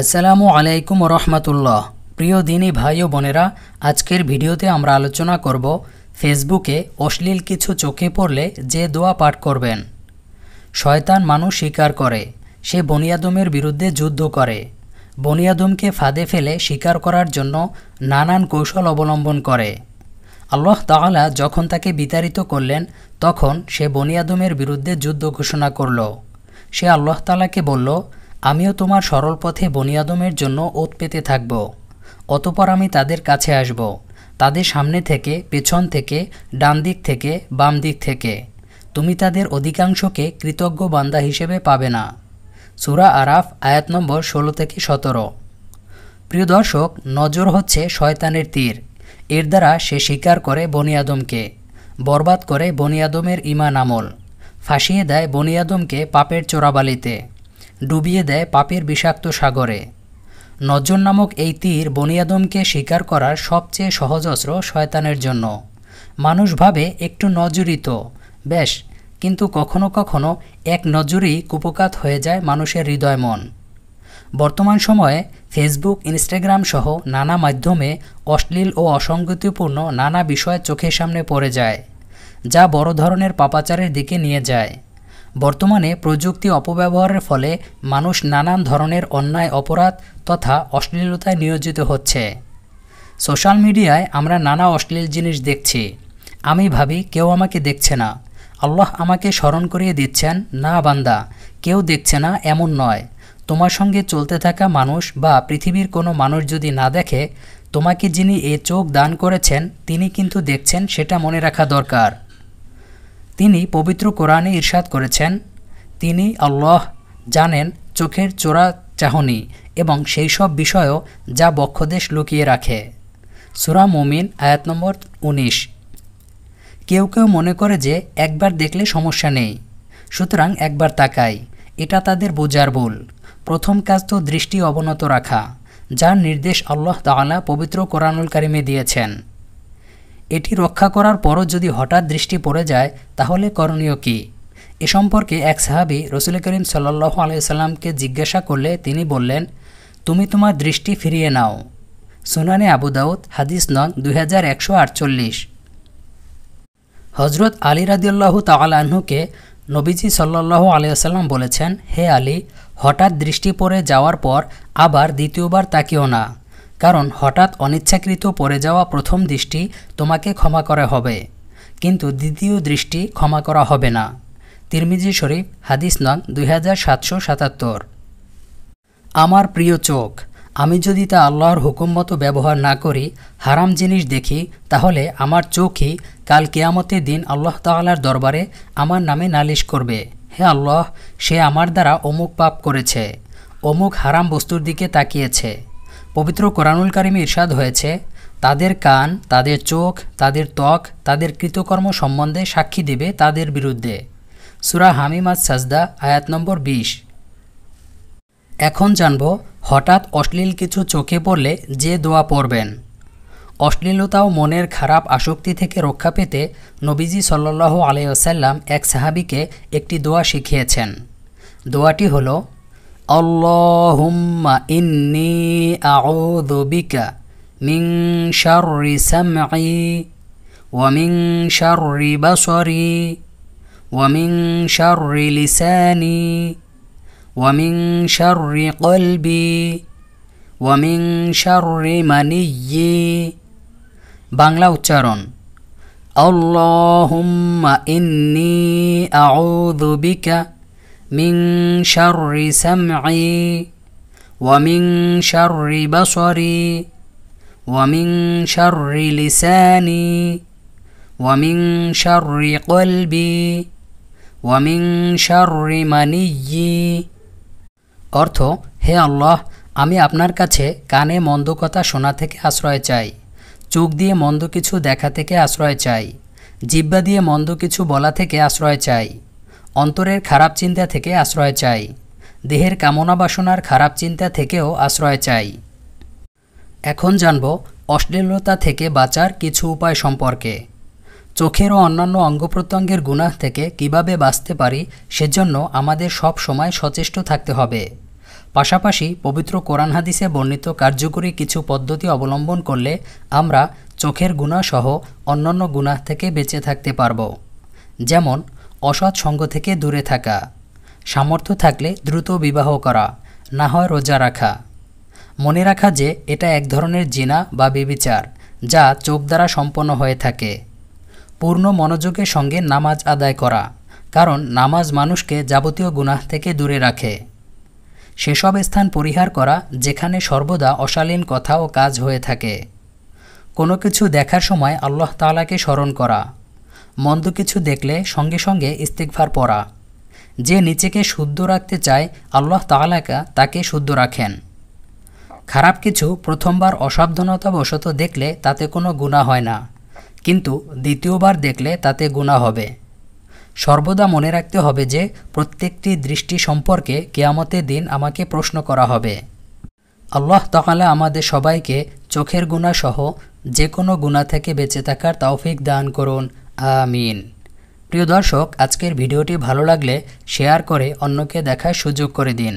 আসসালামু আলাইকুম রহমতুল্লাহ প্রিয় দিনী ভাই ও বোনেরা আজকের ভিডিওতে আমরা আলোচনা করব ফেসবুকে অশ্লীল কিছু চোখে পড়লে যে দোয়া পাঠ করবেন শয়তান মানুষ স্বীকার করে সে বনিয়াদমের বিরুদ্ধে যুদ্ধ করে বনিয়াদমকে ফাঁদে ফেলে স্বীকার করার জন্য নানান কৌশল অবলম্বন করে আল্লাহ তাহলা যখন তাকে বিতাড়িত করলেন তখন সে বনিয়াদমের বিরুদ্ধে যুদ্ধ ঘোষণা করল সে আল্লাহ তালাকে বলল আমিও তোমার সরল পথে বনিয়াদমের জন্য ওত পেতে থাকব অতপর আমি তাদের কাছে আসব তাদের সামনে থেকে পেছন থেকে ডান দিক থেকে বাম দিক থেকে তুমি তাদের অধিকাংশকে কৃতজ্ঞ বান্দা হিসেবে পাবে না সুরা আরাফ আয়াত নম্বর ষোলো থেকে সতেরো প্রিয় দর্শক নজর হচ্ছে শয়তানের তীর এর দ্বারা সে স্বীকার করে বনিয়াদমকে বরবাদ করে বনিয়াদমের ইমান আমল ফাঁসিয়ে দেয় বনিয়াদমকে পাপের চোরাবালিতে ডুবিয়ে দেয় পাপের বিষাক্ত সাগরে নজর নামক এই তীর বনিয়াদমকে শিকার করার সবচেয়ে সহজ অস্ত্র শয়তানের জন্য মানুষ ভাবে একটু নজরিত বেশ কিন্তু কখনো কখনো এক নজরই কুপকাত হয়ে যায় মানুষের হৃদয় মন বর্তমান সময়ে ফেসবুক ইনস্টাগ্রাম সহ নানা মাধ্যমে অশ্লীল ও অসঙ্গতিপূর্ণ নানা বিষয় চোখের সামনে পড়ে যায় যা বড় ধরনের পাপাচারের দিকে নিয়ে যায় বর্তমানে প্রযুক্তি অপব্যবহারের ফলে মানুষ নানান ধরনের অন্যায় অপরাধ তথা অশ্লীলতায় নিয়োজিত হচ্ছে সোশ্যাল মিডিয়ায় আমরা নানা অশ্লীল জিনিস দেখছি আমি ভাবি কেউ আমাকে দেখছে না আল্লাহ আমাকে স্মরণ করিয়ে দিচ্ছেন না বান্দা কেউ দেখছে না এমন নয় তোমার সঙ্গে চলতে থাকা মানুষ বা পৃথিবীর কোনো মানুষ যদি না দেখে তোমাকে যিনি এ চোখ দান করেছেন তিনি কিন্তু দেখছেন সেটা মনে রাখা দরকার তিনি পবিত্র কোরআনে ইরশাদ করেছেন তিনি আল্লাহ জানেন চোখের চোরা চাহনি এবং সেই সব বিষয়ও যা বক্ষদেশ লুকিয়ে রাখে সুরা মমিন আয়াত নম্বর উনিশ কেউ কেউ মনে করে যে একবার দেখলে সমস্যা নেই সুতরাং একবার তাকাই এটা তাদের বোঝার ভুল প্রথম কাজ তো দৃষ্টি অবনত রাখা যার নির্দেশ আল্লাহ তালা পবিত্র কোরআনুল কারিমে দিয়েছেন এটি রক্ষা করার পরও যদি হঠাৎ দৃষ্টি পড়ে যায় তাহলে করণীয় কী এ সম্পর্কে এক সাহাবি রসুল করিম সাল্লাহ আলাইসাল্লামকে জিজ্ঞাসা করলে তিনি বললেন তুমি তোমার দৃষ্টি ফিরিয়ে নাও সুনানে আবু দাউদ হাদিস নং দুই হাজার একশো আটচল্লিশ হজরত আলী রাদিউল্লাহ তালাহুকে নবীজি সাল্লাহ আলিয়াল্লাম বলেছেন হে আলী হঠাৎ দৃষ্টি পড়ে যাওয়ার পর আবার দ্বিতীয়বার তাকিও না কারণ হঠাৎ অনিচ্ছাকৃত পড়ে যাওয়া প্রথম দৃষ্টি তোমাকে ক্ষমা করা হবে কিন্তু দ্বিতীয় দৃষ্টি ক্ষমা করা হবে না তিরমিজি শরীফ হাদিস নং দুই আমার প্রিয় চোখ আমি যদি তা আল্লাহর হুকুম মতো ব্যবহার না করি হারাম জিনিস দেখি তাহলে আমার চোখই কাল কেয়ামতের দিন আল্লাহ তাল্লার দরবারে আমার নামে নালিশ করবে হে আল্লাহ সে আমার দ্বারা অমুক পাপ করেছে অমুক হারাম বস্তুর দিকে তাকিয়েছে পবিত্র কোরআনুল কারিমে ইরশাদ হয়েছে তাদের কান তাদের চোখ তাদের ত্বক তাদের কৃতকর্ম সম্বন্ধে সাক্ষী দেবে তাদের বিরুদ্ধে সুরা হামিমাদ সাজদা আয়াত নম্বর বিশ এখন জানব হঠাৎ অশ্লীল কিছু চোখে পড়লে যে দোয়া পড়বেন অশ্লীলতা ও মনের খারাপ আসক্তি থেকে রক্ষা পেতে নবীজি সাল্লাহ আলাইসাল্লাম এক সাহাবিকে একটি দোয়া শিখিয়েছেন দোয়াটি হলো اللهم إني أعوذ بك من شر سمعي ومن شر بصري ومن شر لساني ومن شر قلبي ومن شر منيي বাংলা উচ্চারণ اللهم إني أعوذ بك من شر سمعي ومن شر بصري ومن شر لساني ومن شر قلبي ومن شر منيي অর্থ হে আল্লাহ আমি আপনার কাছে কানে মন্দ কথা শোনা থেকে আশ্রয় চাই চোখ দিয়ে মন্দ কিছু দেখা থেকে আশ্রয় চাই জিব্বা দিয়ে মন্দ কিছু বলা থেকে আশ্রয় চাই অন্তরের খারাপ চিন্তা থেকে আশ্রয় চাই দেহের কামনা বাসনার খারাপ চিন্তা থেকেও আশ্রয় চাই এখন জানব অশ্লীলতা থেকে বাঁচার কিছু উপায় সম্পর্কে চোখের ও অন্যান্য অঙ্গ প্রত্যঙ্গের গুণাহ থেকে কিভাবে বাঁচতে পারি সেজন্য আমাদের সব সময় সচেষ্ট থাকতে হবে পাশাপাশি পবিত্র কোরআন হাদিসে বর্ণিত কার্যকরী কিছু পদ্ধতি অবলম্বন করলে আমরা চোখের গুণাসহ অন্যান্য গুণাহ থেকে বেঁচে থাকতে পারব যেমন অসৎ সঙ্গ থেকে দূরে থাকা সামর্থ্য থাকলে দ্রুত বিবাহ করা না হয় রোজা রাখা মনে রাখা যে এটা এক ধরনের জিনা বা বিবিচার যা চোখ দ্বারা সম্পন্ন হয়ে থাকে পূর্ণ মনোযোগের সঙ্গে নামাজ আদায় করা কারণ নামাজ মানুষকে যাবতীয় গুনাহ থেকে দূরে রাখে সেসব স্থান পরিহার করা যেখানে সর্বদা অশালীন কথা ও কাজ হয়ে থাকে কোনো কিছু দেখার সময় আল্লাহ আল্লাহতালাকে স্মরণ করা মন্দ কিছু দেখলে সঙ্গে সঙ্গে ইস্তিকভার পড়া যে নিচেকে শুদ্ধ রাখতে চায় আল্লাহ তালাকা তাকে শুদ্ধ রাখেন খারাপ কিছু প্রথমবার অসাবধানতাবশত দেখলে তাতে কোনো গুণা হয় না কিন্তু দ্বিতীয়বার দেখলে তাতে গুণা হবে সর্বদা মনে রাখতে হবে যে প্রত্যেকটি দৃষ্টি সম্পর্কে কেয়ামতের দিন আমাকে প্রশ্ন করা হবে আল্লাহ তাহলে আমাদের সবাইকে চোখের গুণাসহ যে কোনো গুণা থেকে বেঁচে থাকার তৌফিক দান করুন আমিন প্রিয় দর্শক আজকের ভিডিওটি ভালো লাগলে শেয়ার করে অন্যকে দেখার সুযোগ করে দিন